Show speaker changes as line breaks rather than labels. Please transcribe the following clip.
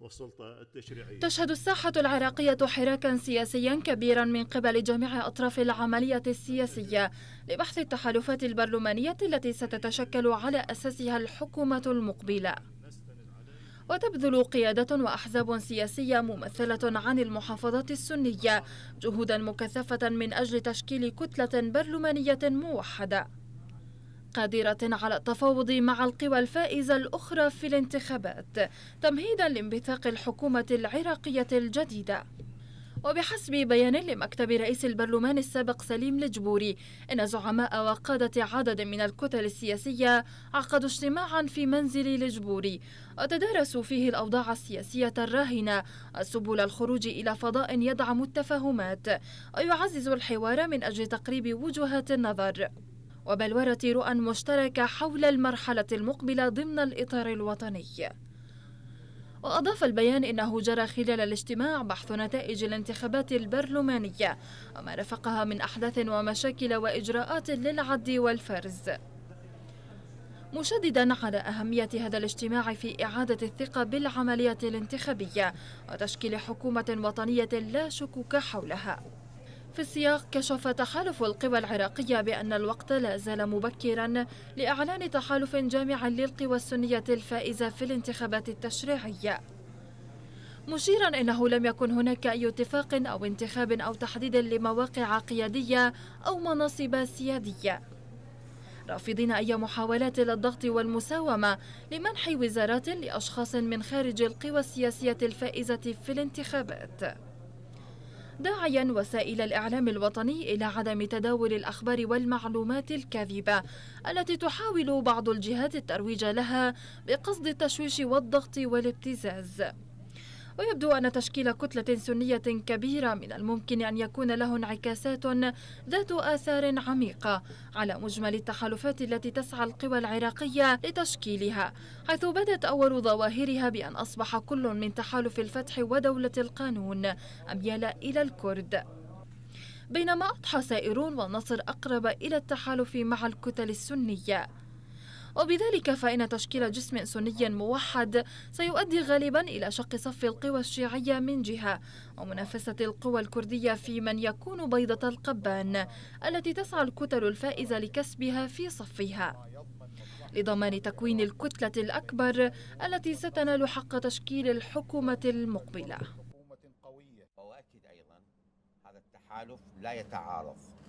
والسلطة التشريعية تشهد الساحة العراقية حراكا سياسيا كبيرا من قبل جميع أطراف العملية السياسية لبحث التحالفات البرلمانية التي ستتشكل على أساسها الحكومة المقبلة وتبذل قيادة وأحزاب سياسية ممثلة عن المحافظات السنية جهودا مكثفة من أجل تشكيل كتلة برلمانية موحدة قادرة على التفاوض مع القوى الفائزة الأخرى في الانتخابات تمهيدا لانبثاق الحكومة العراقية الجديدة وبحسب بيان لمكتب رئيس البرلمان السابق سليم الجبوري إن زعماء وقادة عدد من الكتل السياسية عقدوا اجتماعا في منزل الجبوري وتدارسوا فيه الأوضاع السياسية الراهنة سبل الخروج إلى فضاء يدعم التفاهمات ويعزز الحوار من أجل تقريب وجهات النظر وبلورة رؤى مشتركة حول المرحلة المقبلة ضمن الإطار الوطني وأضاف البيان إنه جرى خلال الاجتماع بحث نتائج الانتخابات البرلمانية وما رافقها من أحداث ومشاكل وإجراءات للعد والفرز مشددا على أهمية هذا الاجتماع في إعادة الثقة بالعملية الانتخابية وتشكيل حكومة وطنية لا شكوك حولها في السياق كشف تحالف القوى العراقية بأن الوقت لا زال مبكرا لإعلان تحالف جامع للقوى السنية الفائزة في الانتخابات التشريعية مشيرا انه لم يكن هناك اي اتفاق او انتخاب او تحديد لمواقع قياديه او مناصب سياديه رافضين اي محاولات للضغط والمساومه لمنح وزارات لاشخاص من خارج القوى السياسيه الفائزه في الانتخابات داعيا وسائل الإعلام الوطني إلى عدم تداول الأخبار والمعلومات الكاذبة التي تحاول بعض الجهات الترويج لها بقصد التشويش والضغط والابتزاز ويبدو أن تشكيل كتلة سنية كبيرة من الممكن أن يكون له انعكاسات ذات آثار عميقة على مجمل التحالفات التي تسعى القوى العراقية لتشكيلها حيث بدت أول ظواهرها بأن أصبح كل من تحالف الفتح ودولة القانون أميال إلى الكرد بينما أضحى سائرون والنصر أقرب إلى التحالف مع الكتل السنية وبذلك فإن تشكيل جسم سني موحد سيؤدي غالبا إلى شق صف القوى الشيعية من جهة ومنافسة القوى الكردية في من يكون بيضة القبان التي تسعى الكتل الفائزة لكسبها في صفها لضمان تكوين الكتلة الأكبر التي ستنال حق تشكيل الحكومة المقبلة وأؤكد أيضا هذا التحالف لا يتعارض